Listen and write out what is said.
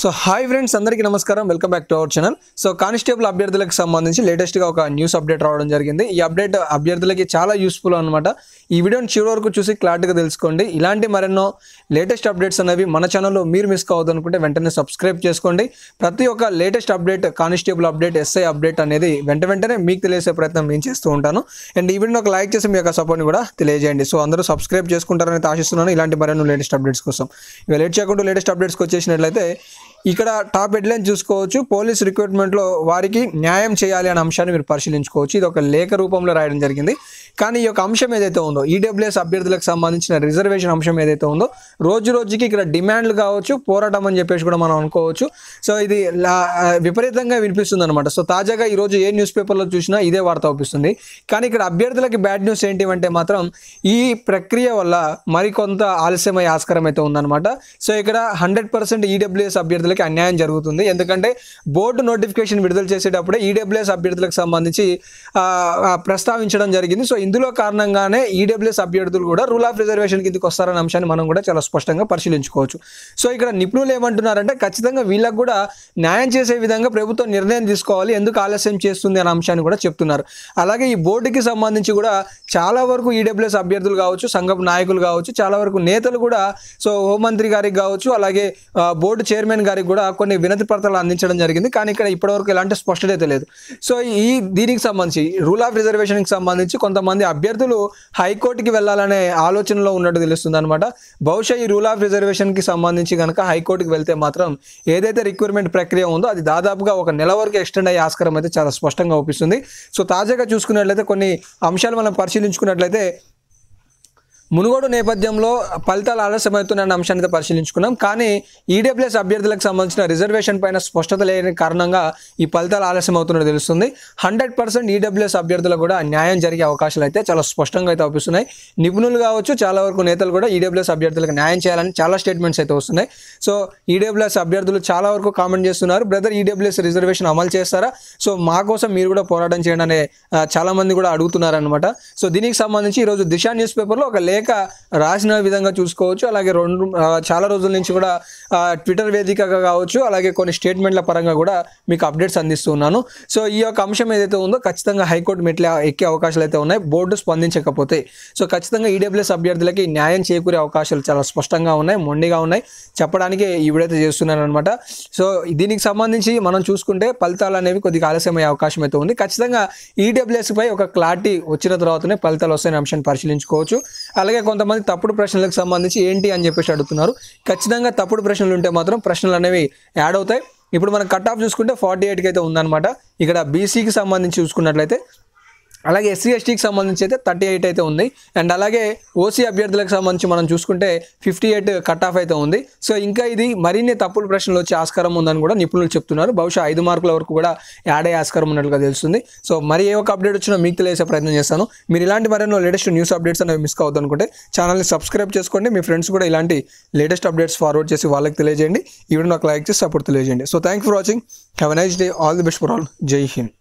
so hi friends అందరికీ నమస్కారం welcome back to our channel so constable అభ్యర్థులకు సంబంధించి లేటెస్ట్గా ఒక న్యూస్ అప్డేట్ రావడం జరిగింది ఈ అప్డేట్ అభ్యర్థులకి చాలా యూస్ఫుల్ అనమాట ఈ వీడియోని చివరి వరకు చూసి క్లారిటీగా తెలుసుకోండి ఇలాంటి మరెన్నో లేటెస్ట్ అప్డేట్స్ అనేవి మన ఛానల్లో మీరు మిస్ కావద్దు అనుకుంటే వెంటనే సబ్స్క్రైబ్ చేసుకోండి ప్రతి ఒక్క latest update constable update SI update అనేది వెంట వెంటనే మీకు తెలియసే ప్రయత్నం నేను చేస్తూ ఉంటాను అండ్ ఈ వీడియో ఒక లైక్ చేసి మీ యొక్క సపోర్ట్ని కూడా తెలియజేయండి సో అందరూ సబ్స్క్రైబ్ చేసుకుంటారని ఆశిస్తున్నాను ఇలాంటి మరెన్నో లేటెస్ట్ అప్డేట్స్ కోసం ఇక లేట్ చేయకుండా లేటెస్ట్ అప్డేట్స్కి వచ్చేసినట్లయితే ఇక్కడ టాప్ హెడ్లైన్ చూసుకోవచ్చు పోలీస్ రిక్రూట్మెంట్లో వారికి న్యాయం చేయాలి అనే అంశాన్ని మీరు పరిశీలించుకోవచ్చు ఇది ఒక లేఖ రూపంలో రాయడం జరిగింది కానీ ఈ యొక్క అంశం ఏదైతే ఉందో ఈడబ్ల్యూఎస్ e అభ్యర్థులకు సంబంధించిన రిజర్వేషన్ అంశం ఏదైతే ఉందో రోజు రోజుకి ఇక్కడ డిమాండ్లు కావచ్చు పోరాటం అని చెప్పేసి కూడా మనం అనుకోవచ్చు సో ఇది విపరీతంగా వినిపిస్తుంది అనమాట సో తాజాగా ఈరోజు ఏ న్యూస్ పేపర్లో చూసినా ఇదే వార్త అవుపిస్తుంది కానీ ఇక్కడ అభ్యర్థులకి బ్యాడ్ న్యూస్ అంటే మాత్రం ఈ ప్రక్రియ వల్ల మరికొంత ఆలస్యమయ్యే ఆస్కారం అయితే ఉందన్నమాట సో ఇక్కడ హండ్రెడ్ పర్సెంట్ ఈడబ్ల్యూఎస్ e అభ్యర్థులకి అన్యాయం జరుగుతుంది ఎందుకంటే బోర్డు నోటిఫికేషన్ విడుదల చేసేటప్పుడే ఈడబ్ల్యూఎస్ e అభ్యర్థులకు సంబంధించి ప్రస్తావించడం జరిగింది సో ఇందులో కారణంగానే ఈడబ్ల్యూఎస్ e అభ్యర్థులు కూడా రూల్ ఆఫ్ రిజర్వేషన్ కిందకి వస్తారనే అంశాన్ని మనం కూడా చాలా స్పష్టంగా పరిశీలించుకోవచ్చు సో ఇక్కడ నిపుణులు ఏమంటున్నారంటే ఖచ్చితంగా వీళ్ళకు కూడా న్యాయం చేసే విధంగా ప్రభుత్వం నిర్ణయం తీసుకోవాలి ఎందుకు ఆలస్యం చేస్తుంది అనే అంశాన్ని కూడా చెప్తున్నారు అలాగే ఈ బోర్డుకి సంబంధించి కూడా చాలా వరకు ఈడబ్ల్యూఎస్ e అభ్యర్థులు కావచ్చు సంఘ నాయకులు కావచ్చు చాలా వరకు నేతలు కూడా సో హోంమంత్రి గారికి కావచ్చు అలాగే బోర్డు చైర్మన్ గారికి కూడా కొన్ని వినతి పత్రాలు అందించడం జరిగింది కానీ ఇక్కడ ఇప్పటివరకు ఎలాంటి స్పష్టత లేదు సో ఈ దీనికి సంబంధించి రూల్ ఆఫ్ రిజర్వేషన్కి సంబంధించి కొంతమంది మంది అభ్యర్థులు హైకోర్టుకి వెళ్ళాలనే ఆలోచనలో ఉన్నట్టు తెలుస్తుంది అనమాట బహుశా ఈ రూల్ ఆఫ్ రిజర్వేషన్కి సంబంధించి కనుక హైకోర్టుకి వెళ్తే మాత్రం ఏదైతే రిక్వైర్మెంట్ ప్రక్రియ ఉందో అది దాదాపుగా ఒక నెల వరకు ఎక్స్టెండ్ అయ్యే ఆస్కారం అయితే చాలా స్పష్టంగా అవుపిస్తుంది సో తాజాగా చూసుకున్నట్లయితే కొన్ని అంశాలు మనం పరిశీలించుకున్నట్లయితే మునుగోడు నేపథ్యంలో ఫలితాలు ఆలస్యమవుతున్న అంశాన్ని పరిశీలించుకున్నాం కానీ ఈడబ్ల్యూఎస్ e అభ్యర్థులకు సంబంధించిన రిజర్వేషన్ పైన స్పష్టత లేని కారణంగా ఈ ఫలితాలు ఆలస్యమవుతున్నట్టు తెలుస్తుంది హండ్రెడ్ పర్సెంట్ ఈడబ్ల్యూఎస్ e అభ్యర్థులకు కూడా న్యాయం జరిగే అవకాశాలు అయితే చాలా స్పష్టంగా అయితే అవుపిస్తున్నాయి నిపుణులు కావచ్చు చాలా వరకు నేతలు కూడా ఈడబ్ల్యూఎస్ e అభ్యర్థులకు న్యాయం చేయాలని చాలా స్టేట్మెంట్స్ అయితే వస్తున్నాయి సో ఈడబ్ల్యూఎస్ అభ్యర్థులు చాలా వరకు కామెంట్ చేస్తున్నారు బ్రదర్ ఈడబ్ల్యూఎస్ రిజర్వేషన్ అమలు చేస్తారా సో మా కోసం మీరు కూడా పోరాటం చేయడం అనే చాలామంది కూడా అడుగుతున్నారనమాట సో దీనికి సంబంధించి ఈరోజు దిశా న్యూస్ పేపర్లో ఒక లే లేక రాసిన విధంగా చూసుకోవచ్చు అలాగే రెండు చాలా రోజుల నుంచి కూడా ట్విట్టర్ వేదికగా కావచ్చు అలాగే కొన్ని స్టేట్మెంట్ల పరంగా కూడా మీకు అప్డేట్స్ అందిస్తున్నాను సో ఈ యొక్క అంశం ఏదైతే ఉందో ఖచ్చితంగా హైకోర్టు మెట్లు ఎక్కే అవకాశాలు అయితే ఉన్నాయి బోర్డు స్పందించకపోతే సో ఖచ్చితంగా ఈడబ్ల్యూఎస్ e అభ్యర్థులకి న్యాయం చేకూరే అవకాశాలు చాలా స్పష్టంగా ఉన్నాయి మొండిగా ఉన్నాయి చెప్పడానికి ఇవిడైతే చేస్తున్నాను అనమాట సో దీనికి సంబంధించి మనం చూసుకుంటే ఫలితాలు అనేవి కొద్దిగా ఆలస్యమయ్యే అవకాశం అయితే ఉంది ఖచ్చితంగా ఈడబ్ల్యూఎస్ e పై ఒక క్లారిటీ వచ్చిన తర్వాతనే ఫలితాలు వస్తాయని అంశాన్ని పరిశీలించుకోవచ్చు అలాగే కొంతమంది తప్పుడు ప్రశ్నలకు సంబంధించి ఏంటి అని చెప్పేసి అడుగుతున్నారు ఖచ్చితంగా తప్పుడు ప్రశ్నలు ఉంటే మాత్రం ప్రశ్నలు అనేవి యాడ్ అవుతాయి ఇప్పుడు మనం కట్ ఆఫ్ చూసుకుంటే ఫార్టీ ఎయిట్కి అయితే ఉందన్నమాట ఇక్కడ బీసీకి సంబంధించి చూసుకున్నట్లయితే అలాగే ఎస్సీ ఎస్టీకి సంబంధించి అయితే థర్టీ ఎయిట్ అయితే ఉంది అండ్ అలాగే ఓసీ అభ్యర్థులకు సంబంధించి మనం చూసుకుంటే ఫిఫ్టీ ఎయిట్ కట్ ఆఫ్ అయితే ఉంది సో ఇంకా ఇది మరిన్ని తప్పులు ప్రశ్నలు వచ్చే ఆస్కారం ఉందని కూడా నిపుణులు చెప్తున్నారు బహుశా ఐదు మార్కుల వరకు కూడా యాడ్ అయ్యే ఆస్కారం ఉన్నట్లుగా తెలుస్తుంది సో మరి ఏ ఒక అప్డేట్ వచ్చినా మీకు తెలియసే ప్రయత్నం చేస్తాను మీరు ఇలాంటి మరెన్నో లేటెస్ట్ న్యూస్ అప్డేట్స్ అనేవి మిస్ అవుతుందనుకుంటే అనుకుంటే ఛానల్ని సబ్స్క్రైబ్ చేసుకోండి మీ ఫ్రెండ్స్ కూడా ఇలాంటి లేటెస్ట్ అప్డేట్స్ ఫార్వర్డ్ చేసి వాళ్ళకి తెలియజేయండి ఈవెన్ నాకు లైక్ చేసి సపోర్ట్ తెలియజేయండి so thank for watching have nice day all the best for all జై హింద్